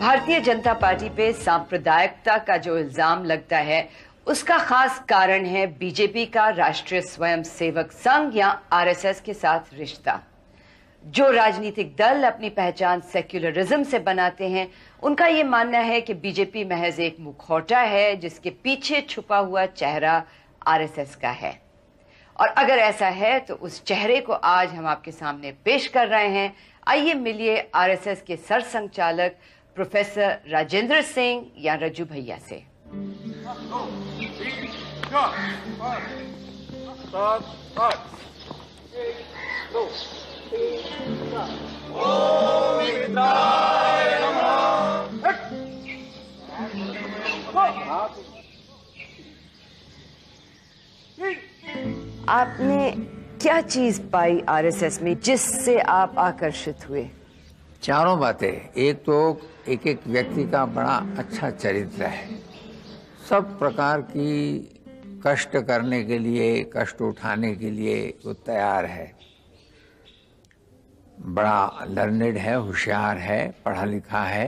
भारतीय जनता पार्टी पे सांप्रदायिकता का जो इल्जाम लगता है उसका खास कारण है बीजेपी का राष्ट्रीय स्वयंसेवक संघ या आरएसएस के साथ रिश्ता जो राजनीतिक दल अपनी पहचान सेक्युलरिज्म से बनाते हैं उनका ये मानना है कि बीजेपी महज एक मुखौटा है जिसके पीछे छुपा हुआ चेहरा आरएसएस का है और अगर ऐसा है तो उस चेहरे को आज हम आपके सामने पेश कर रहे हैं आइए मिलिए आरएसएस के सरसंचालक संचालक प्रोफेसर राजेंद्र सिंह या रजू भैया से आपने क्या चीज पाई आरएसएस में जिससे आप आकर्षित हुए चारों बातें एक तो एक एक व्यक्ति का बड़ा अच्छा चरित्र है सब प्रकार की कष्ट करने के लिए कष्ट उठाने के लिए वो तैयार है बड़ा लर्नेड है होशियार है पढ़ा लिखा है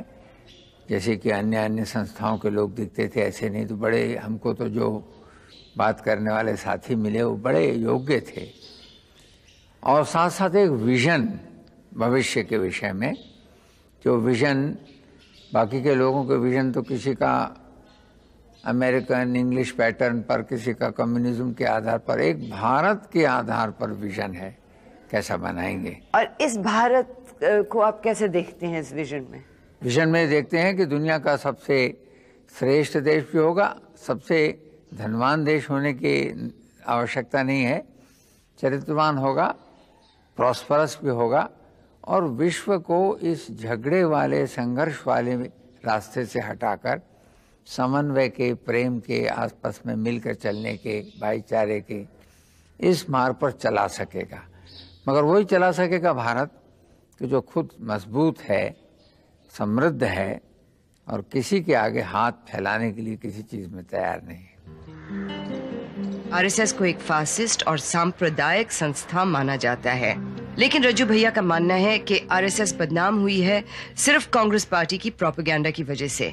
जैसे कि अन्य अन्य संस्थाओं के लोग दिखते थे ऐसे नहीं तो बड़े हमको तो जो बात करने वाले साथी मिले वो बड़े योग्य थे और साथ साथ एक विजन भविष्य के विषय में जो विजन बाकी के लोगों के विजन तो किसी का अमेरिकन इंग्लिश पैटर्न पर किसी का कम्युनिज्म के आधार पर एक भारत के आधार पर विजन है कैसा बनाएंगे और इस भारत को आप कैसे देखते हैं इस विजन में विजन में देखते हैं कि दुनिया का सबसे श्रेष्ठ देश भी होगा सबसे धनवान देश होने की आवश्यकता नहीं है चरित्रवान होगा प्रॉस्परस भी होगा और विश्व को इस झगड़े वाले संघर्ष वाले रास्ते से हटाकर समन्वय के प्रेम के आसपास में मिलकर चलने के भाईचारे के इस मार्ग पर चला सकेगा मगर वही चला सकेगा भारत कि जो खुद मजबूत है समृद्ध है और किसी के आगे हाथ फैलाने के लिए किसी चीज में तैयार नहीं है आरएसएस को एक फासिस्ट और सांप्रदायिक संस्था माना जाता है लेकिन रजू भैया का मानना है कि आरएसएस बदनाम हुई है सिर्फ कांग्रेस पार्टी की प्रोपेगेंडा की वजह से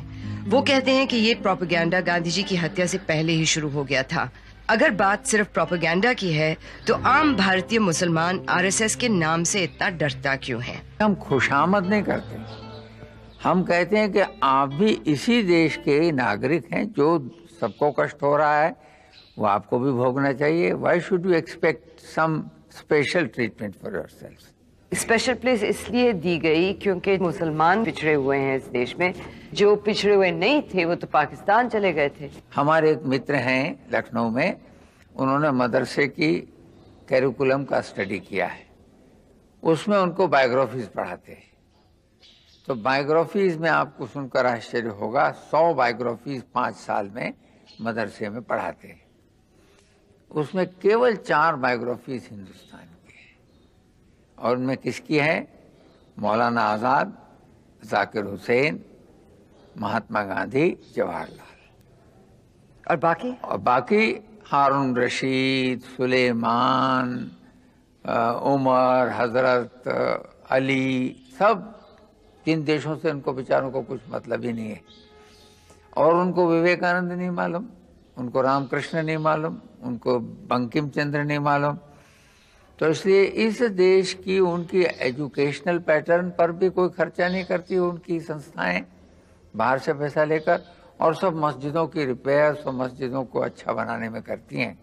वो कहते हैं कि ये प्रोपेगेंडा गांधी जी की हत्या से पहले ही शुरू हो गया था अगर बात सिर्फ प्रोपेगेंडा की है तो आम भारतीय मुसलमान आरएसएस के नाम से इतना डरता क्यों है हम खुशामद नहीं करते हम कहते हैं कि आप भी इसी देश के नागरिक हैं जो सबको कष्ट हो रहा है वो आपको भी भोगना चाहिए why should you expect some special treatment for self special place इसलिए दी गई क्योंकि मुसलमान पिछड़े हुए हैं इस देश में जो पिछड़े हुए नहीं थे वो तो पाकिस्तान चले गए थे हमारे एक मित्र हैं लखनऊ में उन्होंने मदरसे की कैरिकुलम का स्टडी किया है उसमें उनको बायोग्राफीज पढ़ाते हैं तो बायोग्राफीज में आपको सुनकर आश्चर्य होगा सौ बायोग्राफीज पाँच साल में मदरसे में पढ़ाते हैं उसमें केवल चार बायोग्राफीज हिंदुस्तान की हैं और उनमें किसकी है मौलाना आज़ाद जाकिर हुसैन महात्मा गांधी जवाहरलाल और बाकी और बाकी हारून रशीद सुलेमान उमर हजरत अली सब किन देशों से उनको बेचारों को कुछ मतलब ही नहीं है और उनको विवेकानंद नहीं मालूम उनको रामकृष्ण नहीं मालूम उनको बंकिम चंद्र नहीं मालूम तो इसलिए इस देश की उनकी एजुकेशनल पैटर्न पर भी कोई खर्चा नहीं करती उनकी संस्थाएं बाहर से पैसा लेकर और सब मस्जिदों की रिपेयर सब मस्जिदों को अच्छा बनाने में करती हैं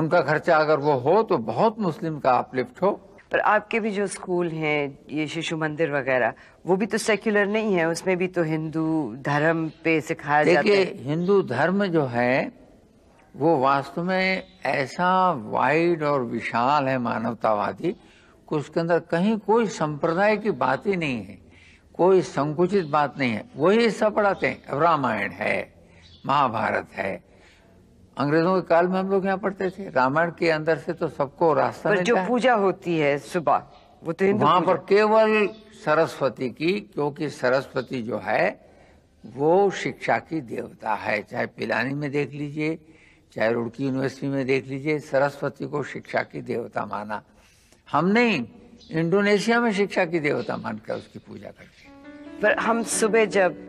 उनका खर्चा अगर वो हो तो बहुत मुस्लिम का अपलिफ्ट हो पर आपके भी जो स्कूल हैं ये शिशु मंदिर वगैरह वो भी तो सेक्युलर नहीं है उसमें भी तो हिंदू धर्म पे सिखाया जाता है हिंदू धर्म जो है वो वास्तव में ऐसा वाइड और विशाल है मानवतावादी कि उसके अंदर कहीं कोई संप्रदाय की बात ही नहीं है कोई संकुचित बात नहीं है वही हिस्सा पढ़ाते हैं रामायण है महाभारत है अंग्रेजों के काल में हम लोग यहाँ पढ़ते थे रामायण के अंदर से तो सबको रास्ता पर जो पूजा होती है सुबह वो तो वहां पर केवल सरस्वती की क्योंकि सरस्वती जो है वो शिक्षा की देवता है चाहे पिलानी में देख लीजिए चाहे रुड़की यूनिवर्सिटी में देख लीजिए सरस्वती को शिक्षा की देवता माना हम नहीं इंडोनेशिया में शिक्षा की देवता मानकर उसकी पूजा करते हैं पर हम सुबह जब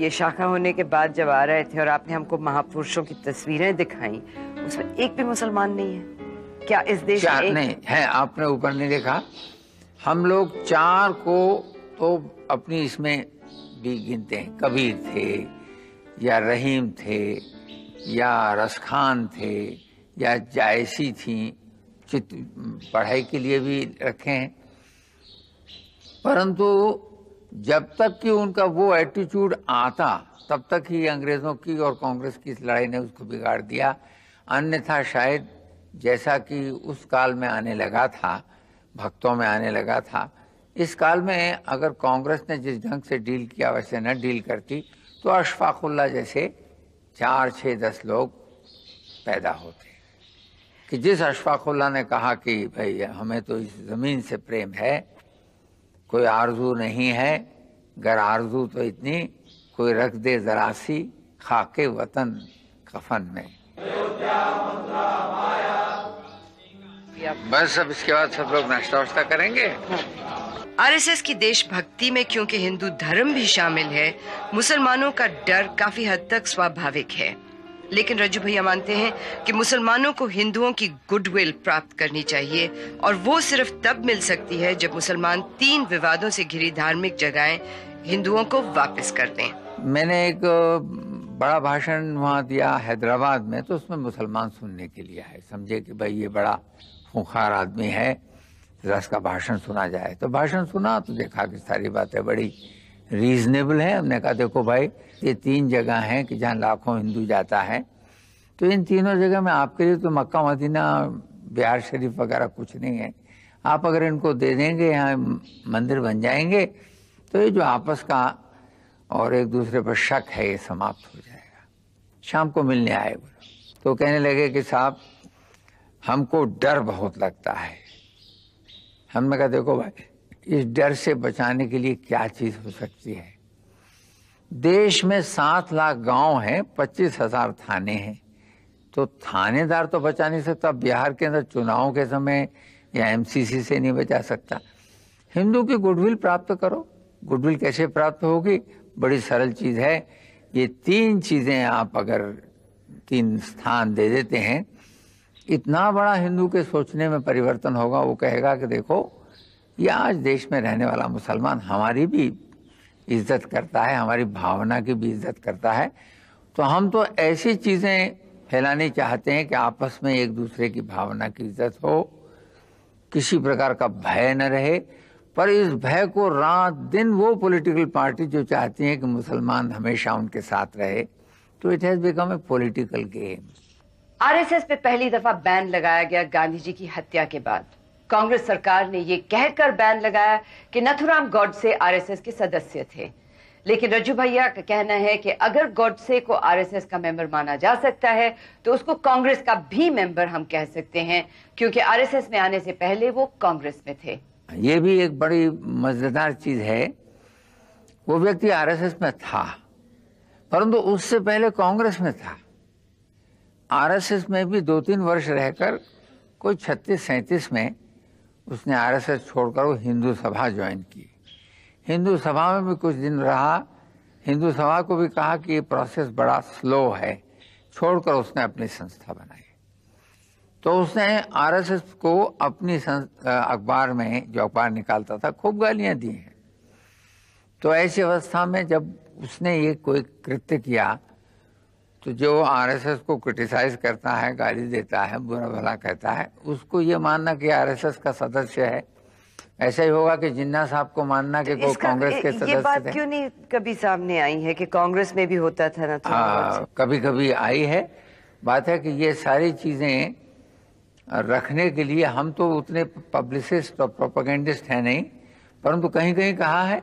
ये शाखा होने के बाद जब आ रहे थे और आपने हमको महापुरुषों की तस्वीरें दिखाई उसमें एक भी मुसलमान नहीं है क्या इस देश चार एक... नहीं है आपने ऊपर नहीं देखा हम लोग चार को तो अपनी इसमें भी गिनते हैं कबीर थे या रहीम थे या रसखान थे या जायसी थी पढ़ाई के लिए भी रखे हैं परंतु जब तक कि उनका वो एटीट्यूड आता तब तक ही अंग्रेजों की और कांग्रेस की इस लड़ाई ने उसको बिगाड़ दिया अन्यथा शायद जैसा कि उस काल में आने लगा था भक्तों में आने लगा था इस काल में अगर कांग्रेस ने जिस ढंग से डील किया वैसे न डील करती तो अशफाकुल्ला जैसे चार छः दस लोग पैदा होते कि जिस अशफाकुल्ला ने कहा कि भाई हमें तो इस ज़मीन से प्रेम है कोई आरजू नहीं है गर आरजू तो इतनी कोई रख दे जरा सी खाके वतन कफन में बस अब इसके बाद सब लोग नाश्ता वाश्ता करेंगे आरएसएस की देशभक्ति में क्योंकि हिंदू धर्म भी शामिल है मुसलमानों का डर काफी हद तक स्वाभाविक है लेकिन रजू भैया मानते हैं कि मुसलमानों को हिंदुओं की गुडविल प्राप्त करनी चाहिए और वो सिर्फ तब मिल सकती है जब मुसलमान तीन विवादों से घिरी धार्मिक जगहें हिंदुओं को वापस कर दें मैंने एक बड़ा भाषण वहाँ दिया हैदराबाद में तो उसमें मुसलमान सुनने के लिए आए समझे कि भाई ये बड़ा खूंखार आदमी है जरा इसका भाषण सुना जाए तो भाषण सुना तो देखा कि सारी बातें बड़ी रीजनेबल है हमने कहा देखो भाई ये तीन जगह हैं कि जहाँ लाखों हिंदू जाता है तो इन तीनों जगह में आपके लिए तो मक्का मदीना बिहार शरीफ वगैरह कुछ नहीं है आप अगर इनको दे देंगे यहाँ मंदिर बन जाएंगे तो ये जो आपस का और एक दूसरे पर शक है ये समाप्त हो जाएगा शाम को मिलने आए बोलो तो कहने लगे कि साहब हमको डर बहुत लगता है हमने कहा देखो भाई इस डर से बचाने के लिए क्या चीज हो सकती है देश में सात लाख गांव हैं पच्चीस हजार थाने हैं तो थानेदार तो बचा नहीं सकता बिहार के अंदर चुनाव के समय या एमसीसी से नहीं बचा सकता हिंदू की गुडविल प्राप्त करो गुडविल कैसे प्राप्त होगी बड़ी सरल चीज है ये तीन चीजें आप अगर तीन स्थान दे देते हैं इतना बड़ा हिंदू के सोचने में परिवर्तन होगा वो कहेगा कि देखो या आज देश में रहने वाला मुसलमान हमारी भी इज्जत करता है हमारी भावना की भी इज्जत करता है तो हम तो ऐसी चीज़ें फैलानी चाहते हैं कि आपस में एक दूसरे की भावना की इज्जत हो किसी प्रकार का भय न रहे पर इस भय को रात दिन वो पॉलिटिकल पार्टी जो चाहती हैं कि मुसलमान हमेशा उनके साथ रहे तो it has become a political game RSS पे पहली दफा बैन लगाया गया गांधी जी की हत्या के बाद कांग्रेस सरकार ने ये कहकर बैन लगाया कि नथुराम गौडसे आरएसएस के सदस्य थे लेकिन रजू भैया का कहना है कि अगर गौडसे को आरएसएस का मेंबर माना जा सकता है तो उसको कांग्रेस का भी मेंबर हम कह सकते हैं क्योंकि आरएसएस में आने से पहले वो कांग्रेस में थे ये भी एक बड़ी मजेदार चीज है वो व्यक्ति एस में था परंतु उससे पहले कांग्रेस में था आरएसएस में भी दो तीन वर्ष रहकर कोई छत्तीस सैंतीस में उसने आरएसएस छोड़कर वो हिंदू सभा ज्वाइन की हिंदू सभा में भी कुछ दिन रहा हिंदू सभा को भी कहा कि ये प्रोसेस बड़ा स्लो है छोड़कर उसने अपनी संस्था बनाई तो उसने आरएसएस को अपनी अखबार में जो अखबार निकालता था खूब गालियां दी हैं तो ऐसी अवस्था में जब उसने ये कोई कृत्य किया तो जो आरएसएस को क्रिटिसाइज करता है गाली देता है बुरा भला कहता है उसको ये मानना कि आरएसएस का सदस्य है ऐसा ही होगा कि जिन्ना साहब को मानना कि वो कांग्रेस के सदस्य ये बात क्यों नहीं कभी सामने आई है कि कांग्रेस में भी होता था ना आ, कभी कभी आई है बात है कि ये सारी चीजें रखने के लिए हम तो उतने पब्लिसिस्ट और प्रोपोगेंडिस्ट है नहीं परंतु कहीं कहीं कहा है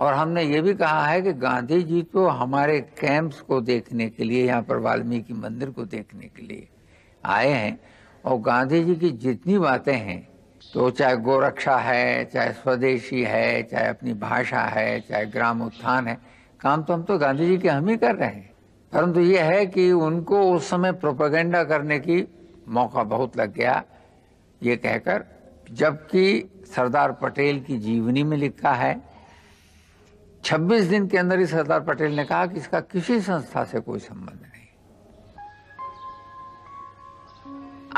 और हमने ये भी कहा है कि गांधी जी तो हमारे कैंप्स को देखने के लिए यहाँ पर वाल्मीकि मंदिर को देखने के लिए आए हैं और गांधी जी की जितनी बातें हैं तो चाहे गोरक्षा है चाहे स्वदेशी है चाहे अपनी भाषा है चाहे ग्राम उत्थान है काम तो हम तो गांधी जी के हम ही कर रहे हैं परंतु ये है कि उनको उस समय प्रोपागेंडा करने की मौका बहुत लग गया ये कहकर जबकि सरदार पटेल की जीवनी में लिखा है 26 दिन के अंदर ही सरदार पटेल ने कहा कि इसका किसी संस्था से कोई संबंध नहीं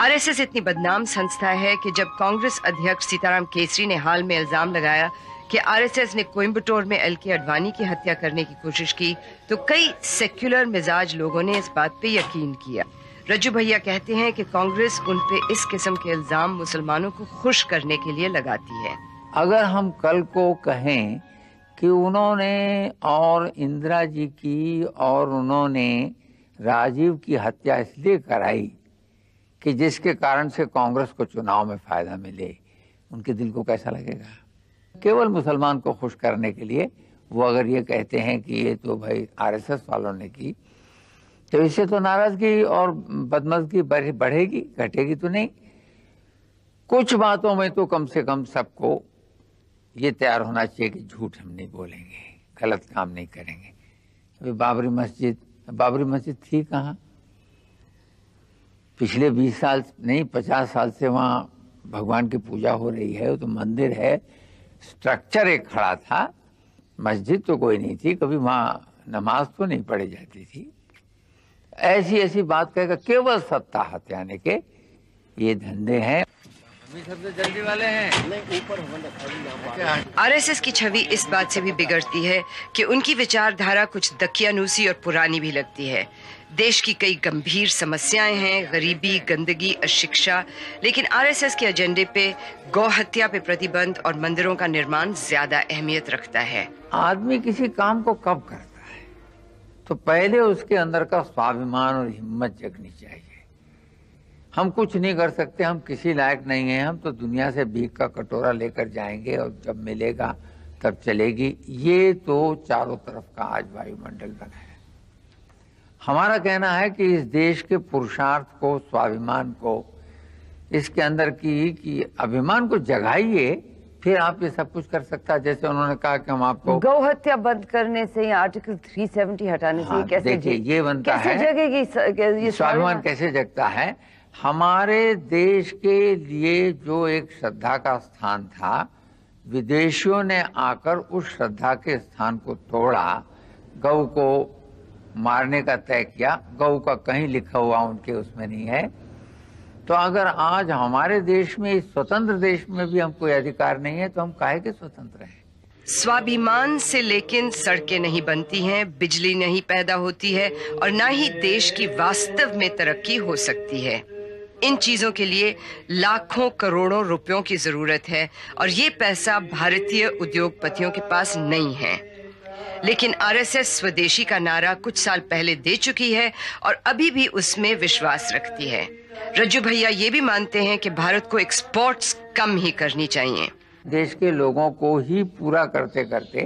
आरएसएस इतनी बदनाम संस्था है कि जब कांग्रेस अध्यक्ष सीताराम केसरी ने हाल में इल्जाम लगाया कि आरएसएस ने कोयम्बटोर में एल के अडवाणी की हत्या करने की कोशिश की तो कई सेक्युलर मिजाज लोगों ने इस बात पे यकीन किया रजू भैया कहते हैं कि कांग्रेस उन पे इस किस्म के इल्जाम मुसलमानों को खुश करने के लिए लगाती है अगर हम कल को कहें कि उन्होंने और इंदिरा जी की और उन्होंने राजीव की हत्या इसलिए कराई कि जिसके कारण से कांग्रेस को चुनाव में फायदा मिले उनके दिल को कैसा लगेगा केवल मुसलमान को खुश करने के लिए वो अगर ये कहते हैं कि ये तो भाई आरएसएस वालों ने की तो इससे तो नाराजगी और बदमजगी बढ़ेगी घटेगी तो नहीं कुछ बातों में तो कम से कम सबको ये तैयार होना चाहिए कि झूठ हम नहीं बोलेंगे गलत काम नहीं करेंगे अभी बाबरी मस्जिद बाबरी मस्जिद थी कहाँ पिछले 20 साल नहीं 50 साल से वहाँ भगवान की पूजा हो रही है वो तो मंदिर है स्ट्रक्चर एक खड़ा था मस्जिद तो कोई नहीं थी कभी वहाँ नमाज तो नहीं पढ़ी जाती थी ऐसी ऐसी बात कहकर केवल सत्ता हत्याने के ये धंधे हैं जल्दी वाले हैं अच्छा, आरएसएस की छवि इस बात से भी बिगड़ती है कि उनकी विचारधारा कुछ दकियानूसी और पुरानी भी लगती है देश की कई गंभीर समस्याएं हैं गरीबी गंदगी अशिक्षा लेकिन आरएसएस के एजेंडे पे गौ हत्या पे प्रतिबंध और मंदिरों का निर्माण ज्यादा अहमियत रखता है आदमी किसी काम को कब करता है तो पहले उसके अंदर का स्वाभिमान और हिम्मत जगनी चाहिए हम कुछ नहीं कर सकते हम किसी लायक नहीं है हम तो दुनिया से भीख का कटोरा लेकर जाएंगे और जब मिलेगा तब चलेगी ये तो चारों तरफ का आज वायुमंडल बना है हमारा कहना है कि इस देश के पुरुषार्थ को स्वाभिमान को इसके अंदर की कि अभिमान को जगाइए फिर आप ये सब कुछ कर सकता है जैसे उन्होंने कहा कि हम आपको गौ हत्या बंद करने से या आर्टिकल 370 हटाने से हाँ, कैसे देखिए ये बनता है जगेगी स्वाभिमान कैसे जगता है हमारे देश के लिए जो एक श्रद्धा का स्थान था विदेशियों ने आकर उस श्रद्धा के स्थान को तोड़ा गौ को मारने का तय किया गौ का कहीं लिखा हुआ उनके उसमें नहीं है तो अगर आज हमारे देश में इस स्वतंत्र देश में भी हमको अधिकार नहीं है तो हम काहे के स्वतंत्र हैं स्वाभिमान से लेकिन सड़कें नहीं बनती हैं बिजली नहीं पैदा होती है और ना ही देश की वास्तव में तरक्की हो सकती है इन चीज़ों के लिए लाखों करोड़ों रुपयों की ज़रूरत है और ये पैसा भारतीय उद्योगपतियों के पास नहीं है लेकिन आरएसएस स्वदेशी का नारा कुछ साल पहले दे चुकी है और अभी भी उसमें विश्वास रखती है रज्जू भैया ये भी मानते हैं कि भारत को एक्सपोर्ट्स कम ही करनी चाहिए देश के लोगों को ही पूरा करते करते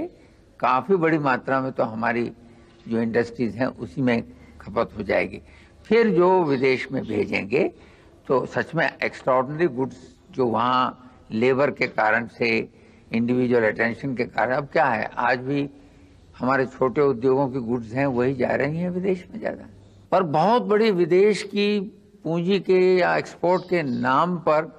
काफी बड़ी मात्रा में तो हमारी जो इंडस्ट्रीज हैं उसी में खपत हो जाएगी फिर जो विदेश में भेजेंगे तो सच में एक्स्ट्रॉडनरी गुड्स जो वहाँ लेबर के कारण से इंडिविजुअल अटेंशन के कारण अब क्या है आज भी हमारे छोटे उद्योगों की गुड्स हैं वही जा रही हैं विदेश में ज़्यादा पर बहुत बड़ी विदेश की पूंजी के या एक्सपोर्ट के नाम पर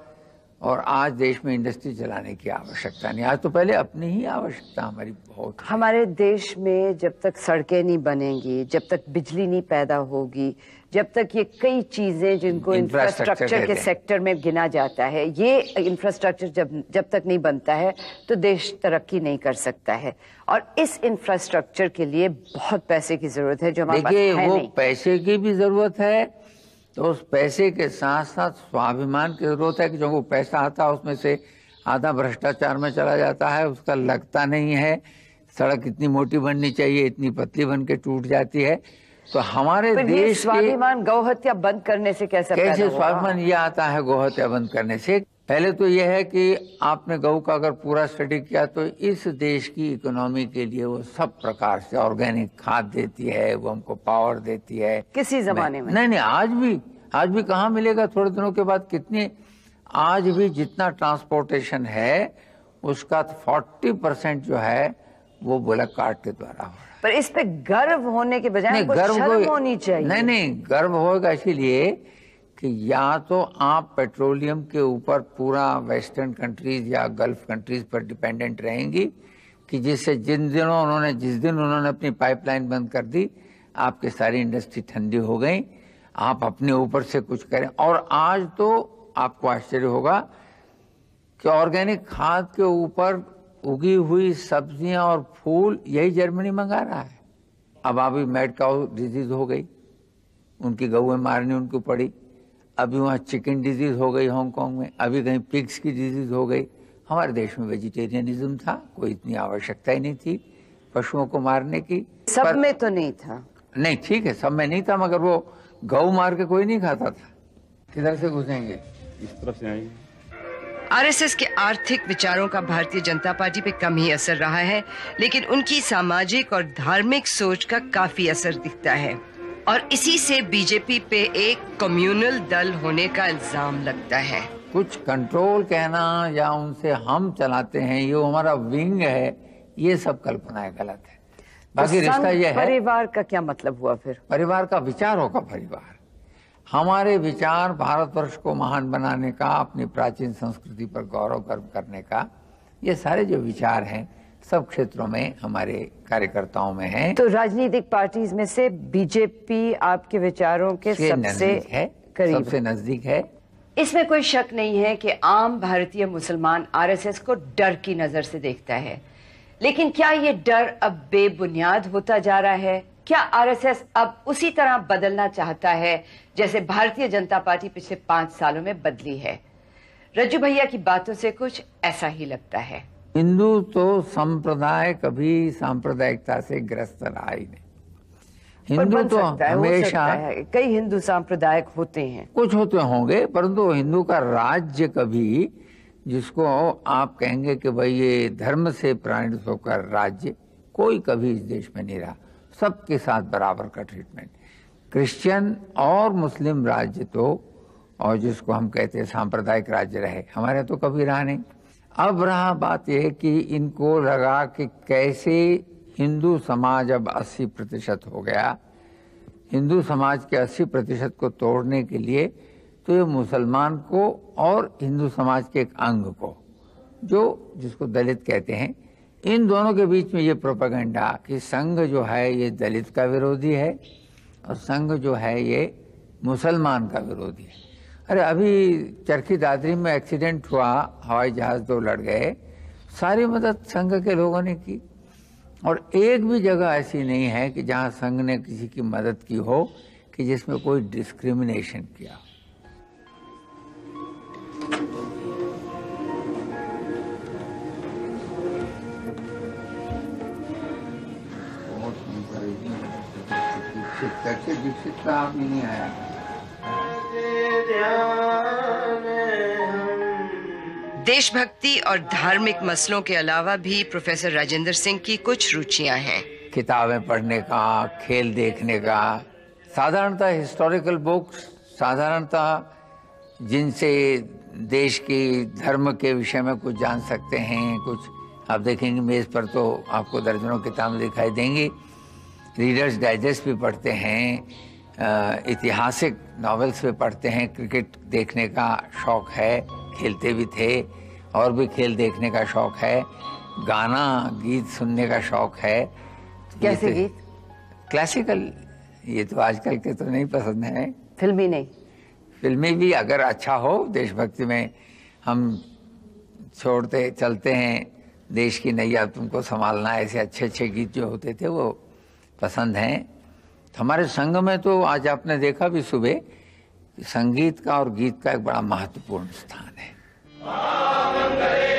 और आज देश में इंडस्ट्री चलाने की आवश्यकता नहीं आज तो पहले अपनी ही आवश्यकता हमारी बहुत हमारे देश में जब तक सड़कें नहीं बनेंगी जब तक बिजली नहीं पैदा होगी जब तक ये कई चीजें जिनको इंफ्रास्ट्रक्चर के सेक्टर में गिना जाता है ये इंफ्रास्ट्रक्चर जब जब तक नहीं बनता है तो देश तरक्की नहीं कर सकता है और इस इंफ्रास्ट्रक्चर के लिए बहुत पैसे की जरूरत है जो हमारे वो पैसे की भी जरूरत है तो उस पैसे के साथ साथ स्वाभिमान की जरूरत है कि जो वो पैसा आता है उसमें से आधा भ्रष्टाचार में चला जाता है उसका लगता नहीं है सड़क इतनी मोटी बननी चाहिए इतनी पतली बन के टूट जाती है तो हमारे देश स्वाभिमान गौ हत्या बंद करने से कैसे कैसे स्वाभिमान ये आता है गौ हत्या बंद करने से पहले तो यह है कि आपने गऊ का अगर पूरा स्टडी किया तो इस देश की इकोनॉमी के लिए वो सब प्रकार से ऑर्गेनिक खाद देती है वो हमको पावर देती है किसी जमाने में नहीं नहीं आज भी आज भी कहाँ मिलेगा थोड़े दिनों के बाद कितने आज भी जितना ट्रांसपोर्टेशन है उसका 40 तो परसेंट जो है वो बोला कार्ड के द्वारा हो पर इस पे गर्व होने के बजाय गर्व को, होनी चाहिए नहीं नहीं गर्व होगा इसीलिए कि या तो आप पेट्रोलियम के ऊपर पूरा वेस्टर्न कंट्रीज या गल्फ कंट्रीज पर डिपेंडेंट रहेंगी कि जिससे जिन दिनों उन्होंने जिस दिन उन्होंने अपनी पाइपलाइन बंद कर दी आपकी सारी इंडस्ट्री ठंडी हो गई आप अपने ऊपर से कुछ करें और आज तो आपको आश्चर्य होगा कि ऑर्गेनिक खाद के ऊपर उगी हुई सब्जियां और फूल यही जर्मनी मंगा रहा है अब अभी मेड डिजीज हो गई उनकी गऊ मारनी उनको पड़ी अभी वहाँ चिकन डिजीज हो गई हांगकांग में अभी कहीं पिग्स की डिजीज हो गई हमारे देश में वेजिटेरियनिज्म था कोई इतनी आवश्यकता ही नहीं थी पशुओं को मारने की सब पर... में तो नहीं था नहीं ठीक है सब में नहीं था मगर वो गऊ मार के कोई नहीं खाता था किधर से घुसेंगे इस तरफ से आएंगे आरएसएस के आर्थिक विचारों का भारतीय जनता पार्टी पे कम ही असर रहा है लेकिन उनकी सामाजिक और धार्मिक सोच का काफी असर दिखता है और इसी से बीजेपी पे एक कम्युनल दल होने का इल्जाम लगता है कुछ कंट्रोल कहना या उनसे हम चलाते हैं ये हमारा विंग है ये सब कल्पना गलत है बाकी तो रिश्ता यह है परिवार का क्या मतलब हुआ फिर परिवार का विचार होगा परिवार हमारे विचार भारतवर्ष को महान बनाने का अपनी प्राचीन संस्कृति पर गौरव गर्व करने का ये सारे जो विचार हैं सब क्षेत्रों में हमारे कार्यकर्ताओं में हैं तो राजनीतिक पार्टीज में से बीजेपी आपके विचारों के सबसे है करीब सबसे नजदीक है इसमें कोई शक नहीं है कि आम भारतीय मुसलमान आरएसएस को डर की नजर से देखता है लेकिन क्या ये डर अब बेबुनियाद होता जा रहा है क्या आरएसएस अब उसी तरह बदलना चाहता है जैसे भारतीय जनता पार्टी पिछले पांच सालों में बदली है रज्जू भैया की बातों से कुछ ऐसा ही लगता है हिंदू तो संप्रदाय कभी सांप्रदायिकता से ग्रस्त रहा ही नहीं हिंदू तो हमेशा कई हिंदू सांप्रदायिक होते हैं कुछ होते होंगे परंतु हिंदू का राज्य कभी जिसको आप कहेंगे कि भाई ये धर्म से प्राणित होकर राज्य कोई कभी इस देश में नहीं रहा सबके साथ बराबर का ट्रीटमेंट क्रिश्चियन और मुस्लिम राज्य तो और जिसको हम कहते हैं सांप्रदायिक राज्य रहे हमारे तो कभी रहा नहीं अब रहा बात यह कि इनको लगा कि कैसे हिंदू समाज अब 80 प्रतिशत हो गया हिंदू समाज के 80 प्रतिशत को तोड़ने के लिए तो ये मुसलमान को और हिंदू समाज के एक अंग को जो जिसको दलित कहते हैं इन दोनों के बीच में ये प्रोपागेंडा कि संघ जो है ये दलित का विरोधी है और संघ जो है ये मुसलमान का विरोधी है अरे अभी चरखी दादरी में एक्सीडेंट हुआ हवाई जहाज दो लड़ गए सारी मदद संघ के लोगों ने की और एक भी जगह ऐसी नहीं है कि जहाँ संघ ने किसी की मदद की हो कि जिसमें कोई डिस्क्रिमिनेशन किया हो घर विकसित दीक्षित तो साहब नहीं आया देशभक्ति और धार्मिक मसलों के अलावा भी प्रोफेसर राजेंद्र सिंह की कुछ रुचियां हैं किताबें पढ़ने का खेल देखने का साधारणतः हिस्टोरिकल बुक्स साधारणतः जिनसे देश की धर्म के विषय में कुछ जान सकते हैं कुछ आप देखेंगे मेज पर तो आपको दर्जनों किताबें दिखाई देंगी रीडर्स डाइजेस्ट भी पढ़ते हैं ऐतिहासिक नॉवेल्स भी पढ़ते हैं क्रिकेट देखने का शौक़ है खेलते भी थे और भी खेल देखने का शौक़ है गाना गीत सुनने का शौक़ है कैसे तो गीत क्लासिकल ये तो आजकल के तो नहीं पसंद है फिल्मी नहीं फिल्मी भी अगर अच्छा हो देशभक्ति में हम छोड़ते चलते हैं देश की नैया तुमको संभालना ऐसे अच्छे अच्छे गीत जो होते थे वो पसंद हैं हमारे संघ में तो आज आपने देखा भी सुबह संगीत का और गीत का एक बड़ा महत्वपूर्ण स्थान है